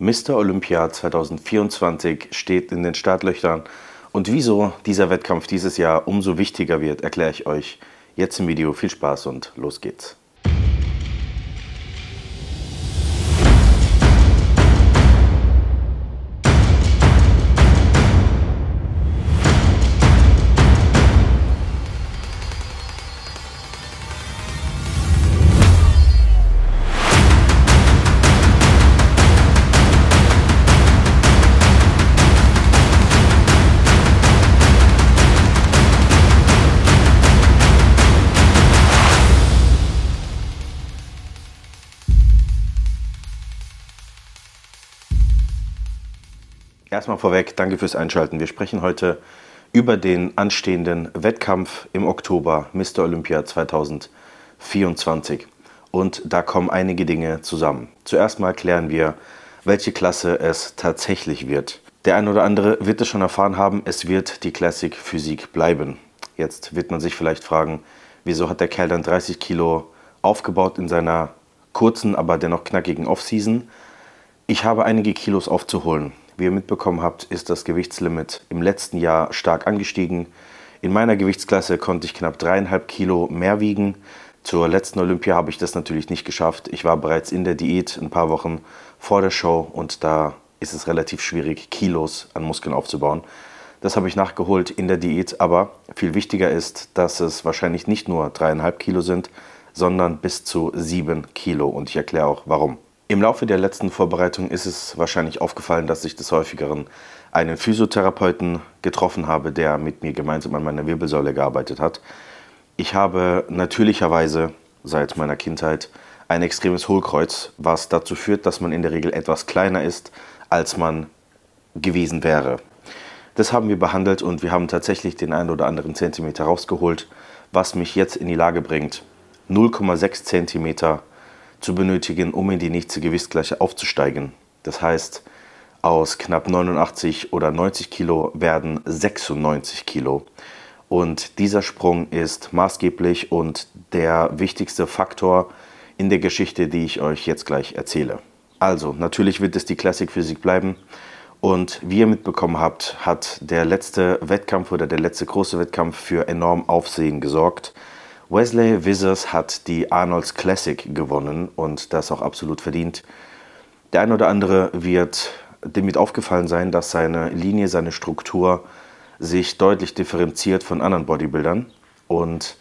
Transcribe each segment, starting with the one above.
Mr. Olympia 2024 steht in den Startlöchern. Und wieso dieser Wettkampf dieses Jahr umso wichtiger wird, erkläre ich euch jetzt im Video. Viel Spaß und los geht's. Erstmal vorweg, danke fürs Einschalten. Wir sprechen heute über den anstehenden Wettkampf im Oktober, Mr. Olympia 2024. Und da kommen einige Dinge zusammen. Zuerst mal klären wir, welche Klasse es tatsächlich wird. Der ein oder andere wird es schon erfahren haben, es wird die Classic Physik bleiben. Jetzt wird man sich vielleicht fragen, wieso hat der Kerl dann 30 Kilo aufgebaut in seiner kurzen, aber dennoch knackigen Offseason? Ich habe einige Kilos aufzuholen. Wie ihr mitbekommen habt, ist das Gewichtslimit im letzten Jahr stark angestiegen. In meiner Gewichtsklasse konnte ich knapp dreieinhalb Kilo mehr wiegen. Zur letzten Olympia habe ich das natürlich nicht geschafft. Ich war bereits in der Diät ein paar Wochen vor der Show und da ist es relativ schwierig, Kilos an Muskeln aufzubauen. Das habe ich nachgeholt in der Diät, aber viel wichtiger ist, dass es wahrscheinlich nicht nur dreieinhalb Kilo sind, sondern bis zu sieben Kilo und ich erkläre auch warum. Im Laufe der letzten Vorbereitung ist es wahrscheinlich aufgefallen, dass ich des häufigeren einen Physiotherapeuten getroffen habe, der mit mir gemeinsam an meiner Wirbelsäule gearbeitet hat. Ich habe natürlicherweise seit meiner Kindheit ein extremes Hohlkreuz, was dazu führt, dass man in der Regel etwas kleiner ist, als man gewesen wäre. Das haben wir behandelt und wir haben tatsächlich den einen oder anderen Zentimeter rausgeholt, was mich jetzt in die Lage bringt, 0,6 Zentimeter zu zu benötigen, um in die nächste Gewichtsgleiche aufzusteigen. Das heißt, aus knapp 89 oder 90 Kilo werden 96 Kilo. Und dieser Sprung ist maßgeblich und der wichtigste Faktor in der Geschichte, die ich euch jetzt gleich erzähle. Also, natürlich wird es die Klassikphysik bleiben. Und wie ihr mitbekommen habt, hat der letzte Wettkampf oder der letzte große Wettkampf für enorm Aufsehen gesorgt. Wesley Wissers hat die Arnolds Classic gewonnen und das auch absolut verdient. Der ein oder andere wird dem wird aufgefallen sein, dass seine Linie, seine Struktur sich deutlich differenziert von anderen Bodybuildern und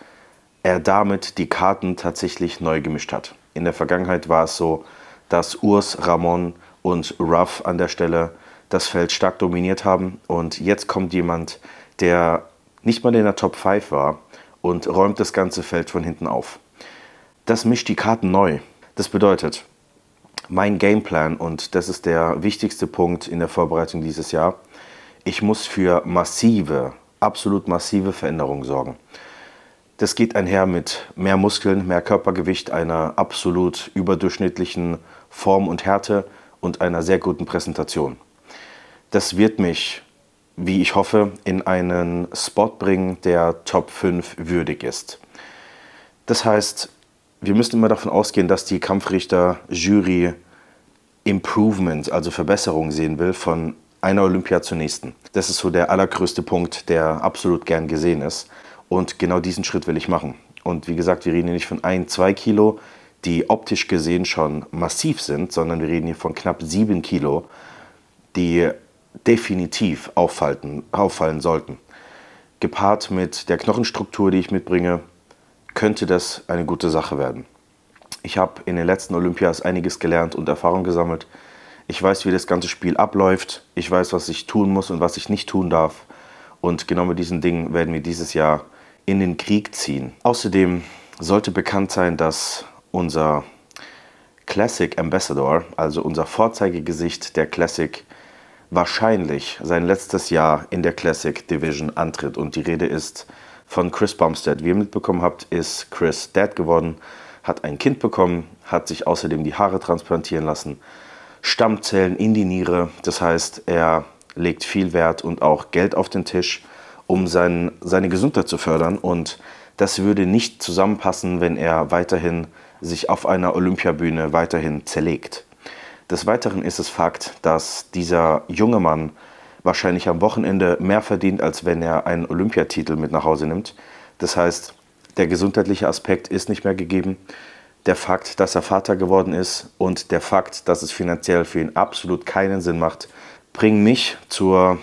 er damit die Karten tatsächlich neu gemischt hat. In der Vergangenheit war es so, dass Urs, Ramon und Ruff an der Stelle das Feld stark dominiert haben und jetzt kommt jemand, der nicht mal in der Top 5 war und räumt das ganze Feld von hinten auf. Das mischt die Karten neu. Das bedeutet, mein Gameplan, und das ist der wichtigste Punkt in der Vorbereitung dieses Jahr, ich muss für massive, absolut massive Veränderungen sorgen. Das geht einher mit mehr Muskeln, mehr Körpergewicht, einer absolut überdurchschnittlichen Form und Härte und einer sehr guten Präsentation. Das wird mich wie ich hoffe, in einen Spot bringen, der Top 5 würdig ist. Das heißt, wir müssen immer davon ausgehen, dass die Kampfrichter-Jury Improvement, also Verbesserung sehen will von einer Olympia zur nächsten. Das ist so der allergrößte Punkt, der absolut gern gesehen ist. Und genau diesen Schritt will ich machen. Und wie gesagt, wir reden hier nicht von ein, zwei Kilo, die optisch gesehen schon massiv sind, sondern wir reden hier von knapp sieben Kilo, die definitiv auffallen, auffallen sollten. Gepaart mit der Knochenstruktur, die ich mitbringe, könnte das eine gute Sache werden. Ich habe in den letzten Olympias einiges gelernt und Erfahrung gesammelt. Ich weiß, wie das ganze Spiel abläuft. Ich weiß, was ich tun muss und was ich nicht tun darf. Und genau mit diesen Dingen werden wir dieses Jahr in den Krieg ziehen. Außerdem sollte bekannt sein, dass unser Classic Ambassador, also unser Vorzeigegesicht der Classic, wahrscheinlich sein letztes Jahr in der Classic Division antritt. Und die Rede ist von Chris Bumstead. Wie ihr mitbekommen habt, ist Chris Dad geworden, hat ein Kind bekommen, hat sich außerdem die Haare transplantieren lassen, Stammzellen in die Niere. Das heißt, er legt viel Wert und auch Geld auf den Tisch, um sein, seine Gesundheit zu fördern. Und das würde nicht zusammenpassen, wenn er weiterhin sich auf einer Olympiabühne weiterhin zerlegt. Des Weiteren ist es Fakt, dass dieser junge Mann wahrscheinlich am Wochenende mehr verdient, als wenn er einen Olympiatitel mit nach Hause nimmt. Das heißt, der gesundheitliche Aspekt ist nicht mehr gegeben. Der Fakt, dass er Vater geworden ist und der Fakt, dass es finanziell für ihn absolut keinen Sinn macht, bringen mich zur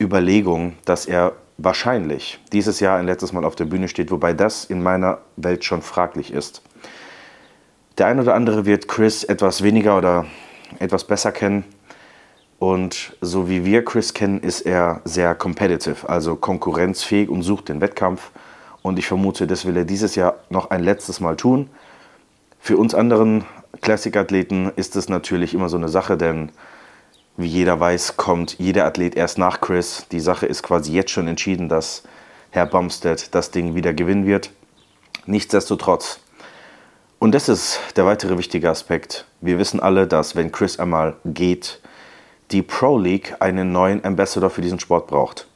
Überlegung, dass er wahrscheinlich dieses Jahr ein letztes Mal auf der Bühne steht, wobei das in meiner Welt schon fraglich ist. Der ein oder andere wird Chris etwas weniger oder etwas besser kennen. Und so wie wir Chris kennen, ist er sehr competitive, also konkurrenzfähig und sucht den Wettkampf. Und ich vermute, das will er dieses Jahr noch ein letztes Mal tun. Für uns anderen Classic-Athleten ist es natürlich immer so eine Sache, denn wie jeder weiß, kommt jeder Athlet erst nach Chris. Die Sache ist quasi jetzt schon entschieden, dass Herr Bumstead das Ding wieder gewinnen wird. Nichtsdestotrotz und das ist der weitere wichtige Aspekt. Wir wissen alle, dass wenn Chris einmal geht, die Pro League einen neuen Ambassador für diesen Sport braucht.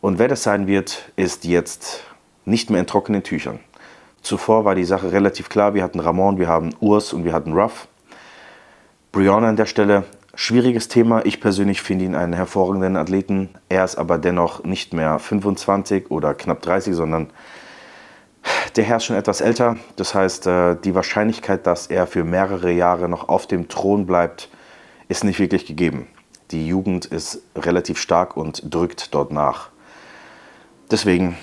Und wer das sein wird, ist jetzt nicht mehr in trockenen Tüchern. Zuvor war die Sache relativ klar. Wir hatten Ramon, wir haben Urs und wir hatten Ruff. Brianna an der Stelle, schwieriges Thema. Ich persönlich finde ihn einen hervorragenden Athleten. Er ist aber dennoch nicht mehr 25 oder knapp 30, sondern der Herr ist schon etwas älter, das heißt, äh, die Wahrscheinlichkeit, dass er für mehrere Jahre noch auf dem Thron bleibt, ist nicht wirklich gegeben. Die Jugend ist relativ stark und drückt dort nach. Deswegen,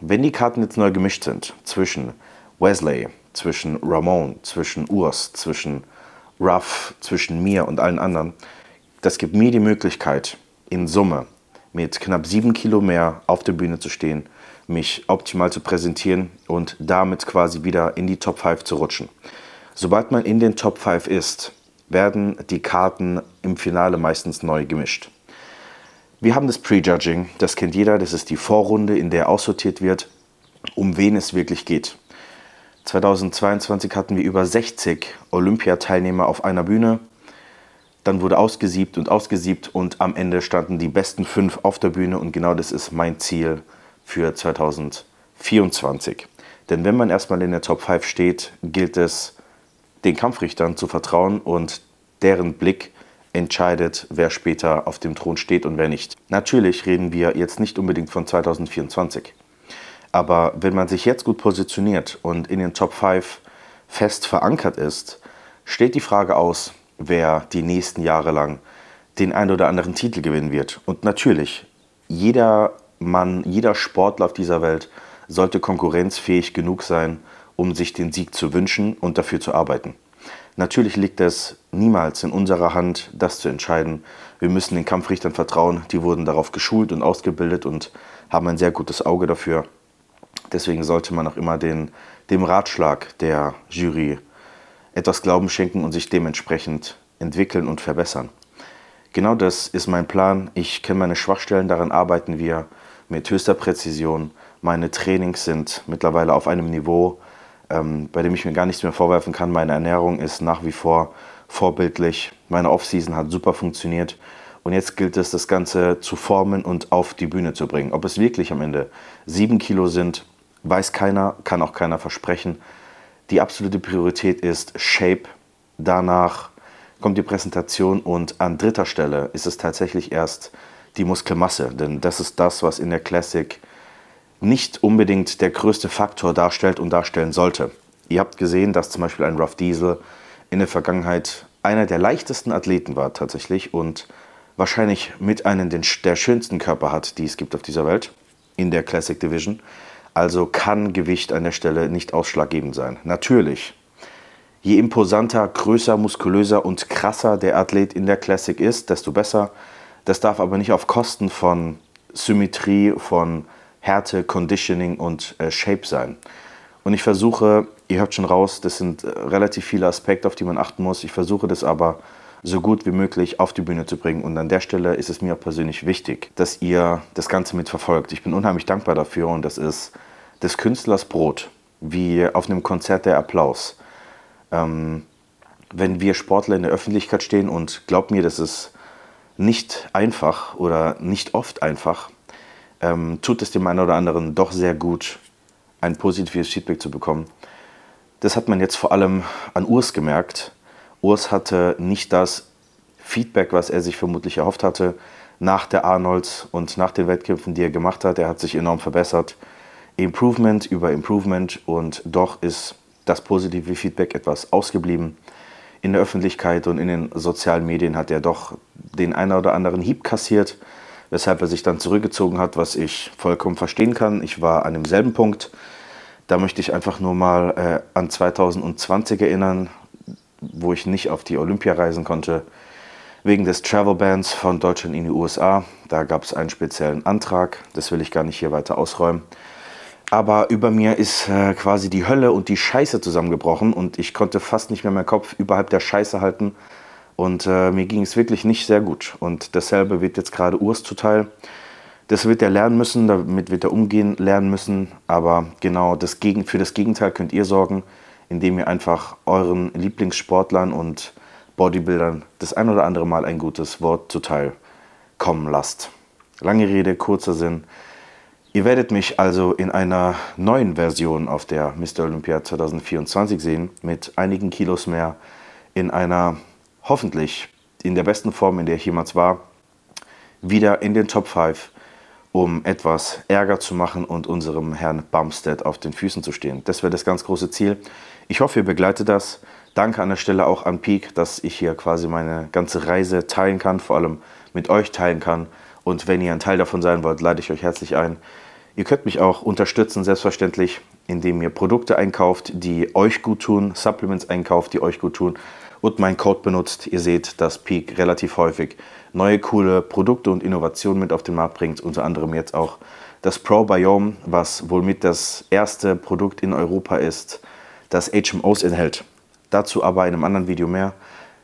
wenn die Karten jetzt neu gemischt sind zwischen Wesley, zwischen Ramon, zwischen Urs, zwischen Ruff, zwischen mir und allen anderen, das gibt mir die Möglichkeit, in Summe mit knapp sieben Kilo mehr auf der Bühne zu stehen, mich optimal zu präsentieren und damit quasi wieder in die Top 5 zu rutschen. Sobald man in den Top 5 ist, werden die Karten im Finale meistens neu gemischt. Wir haben das Prejudging, das kennt jeder, das ist die Vorrunde, in der aussortiert wird, um wen es wirklich geht. 2022 hatten wir über 60 Olympiateilnehmer auf einer Bühne. Dann wurde ausgesiebt und ausgesiebt und am Ende standen die besten fünf auf der Bühne und genau das ist mein Ziel für 2024. Denn wenn man erstmal in der Top 5 steht, gilt es, den Kampfrichtern zu vertrauen und deren Blick entscheidet, wer später auf dem Thron steht und wer nicht. Natürlich reden wir jetzt nicht unbedingt von 2024. Aber wenn man sich jetzt gut positioniert und in den Top 5 fest verankert ist, steht die Frage aus, wer die nächsten Jahre lang den ein oder anderen Titel gewinnen wird. Und natürlich, jeder Mann, jeder Sportler auf dieser Welt sollte konkurrenzfähig genug sein, um sich den Sieg zu wünschen und dafür zu arbeiten. Natürlich liegt es niemals in unserer Hand, das zu entscheiden. Wir müssen den Kampfrichtern vertrauen. Die wurden darauf geschult und ausgebildet und haben ein sehr gutes Auge dafür. Deswegen sollte man auch immer den, dem Ratschlag der Jury etwas Glauben schenken und sich dementsprechend entwickeln und verbessern. Genau das ist mein Plan. Ich kenne meine Schwachstellen, daran arbeiten wir mit höchster Präzision. Meine Trainings sind mittlerweile auf einem Niveau, ähm, bei dem ich mir gar nichts mehr vorwerfen kann. Meine Ernährung ist nach wie vor vorbildlich. Meine Offseason hat super funktioniert. Und jetzt gilt es, das Ganze zu formen und auf die Bühne zu bringen. Ob es wirklich am Ende sieben Kilo sind, weiß keiner, kann auch keiner versprechen. Die absolute Priorität ist Shape, danach kommt die Präsentation und an dritter Stelle ist es tatsächlich erst die Muskelmasse, denn das ist das, was in der Classic nicht unbedingt der größte Faktor darstellt und darstellen sollte. Ihr habt gesehen, dass zum Beispiel ein Rough Diesel in der Vergangenheit einer der leichtesten Athleten war tatsächlich und wahrscheinlich mit einem der schönsten Körper hat, die es gibt auf dieser Welt, in der Classic Division. Also kann Gewicht an der Stelle nicht ausschlaggebend sein. Natürlich, je imposanter, größer, muskulöser und krasser der Athlet in der Classic ist, desto besser. Das darf aber nicht auf Kosten von Symmetrie, von Härte, Conditioning und äh, Shape sein. Und ich versuche, ihr hört schon raus, das sind äh, relativ viele Aspekte, auf die man achten muss. Ich versuche das aber so gut wie möglich auf die Bühne zu bringen. Und an der Stelle ist es mir persönlich wichtig, dass ihr das Ganze mitverfolgt. Ich bin unheimlich dankbar dafür und das ist des Künstlers Brot, wie auf einem Konzert der Applaus. Ähm, wenn wir Sportler in der Öffentlichkeit stehen und glaubt mir, das ist nicht einfach oder nicht oft einfach, ähm, tut es dem einen oder anderen doch sehr gut, ein positives Feedback zu bekommen. Das hat man jetzt vor allem an Urs gemerkt, Urs hatte nicht das Feedback, was er sich vermutlich erhofft hatte, nach der Arnolds und nach den Wettkämpfen, die er gemacht hat. Er hat sich enorm verbessert. Improvement über Improvement und doch ist das positive Feedback etwas ausgeblieben. In der Öffentlichkeit und in den sozialen Medien hat er doch den einen oder anderen Hieb kassiert, weshalb er sich dann zurückgezogen hat, was ich vollkommen verstehen kann. Ich war an demselben Punkt. Da möchte ich einfach nur mal äh, an 2020 erinnern, wo ich nicht auf die Olympia reisen konnte, wegen des Travel Bans von Deutschland in die USA. Da gab es einen speziellen Antrag, das will ich gar nicht hier weiter ausräumen. Aber über mir ist äh, quasi die Hölle und die Scheiße zusammengebrochen und ich konnte fast nicht mehr meinen Kopf überhalb der Scheiße halten. Und äh, mir ging es wirklich nicht sehr gut. Und dasselbe wird jetzt gerade Urs zuteil. Das wird er lernen müssen, damit wird er umgehen lernen müssen. Aber genau das Gegen für das Gegenteil könnt ihr sorgen indem ihr einfach euren Lieblingssportlern und Bodybuildern das ein oder andere Mal ein gutes Wort zuteil kommen lasst. Lange Rede, kurzer Sinn. Ihr werdet mich also in einer neuen Version auf der Mr. Olympia 2024 sehen, mit einigen Kilos mehr, in einer hoffentlich in der besten Form, in der ich jemals war, wieder in den Top 5, um etwas Ärger zu machen und unserem Herrn Bumstead auf den Füßen zu stehen. Das wäre das ganz große Ziel. Ich hoffe, ihr begleitet das. Danke an der Stelle auch an Peak, dass ich hier quasi meine ganze Reise teilen kann, vor allem mit euch teilen kann. Und wenn ihr ein Teil davon sein wollt, lade ich euch herzlich ein. Ihr könnt mich auch unterstützen, selbstverständlich, indem ihr Produkte einkauft, die euch gut tun, Supplements einkauft, die euch gut tun und meinen Code benutzt. Ihr seht, dass Peak relativ häufig neue coole Produkte und Innovationen mit auf den Markt bringt, unter anderem jetzt auch das Probiome, was wohl mit das erste Produkt in Europa ist, das HMOs enthält. Dazu aber in einem anderen Video mehr.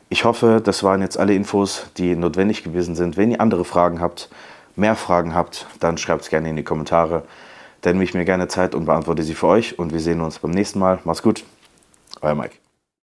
Ich hoffe, das waren jetzt alle Infos, die notwendig gewesen sind. Wenn ihr andere Fragen habt, mehr Fragen habt, dann schreibt es gerne in die Kommentare. Dann nehme ich mir gerne Zeit und beantworte sie für euch. Und wir sehen uns beim nächsten Mal. Macht's gut. Euer Mike.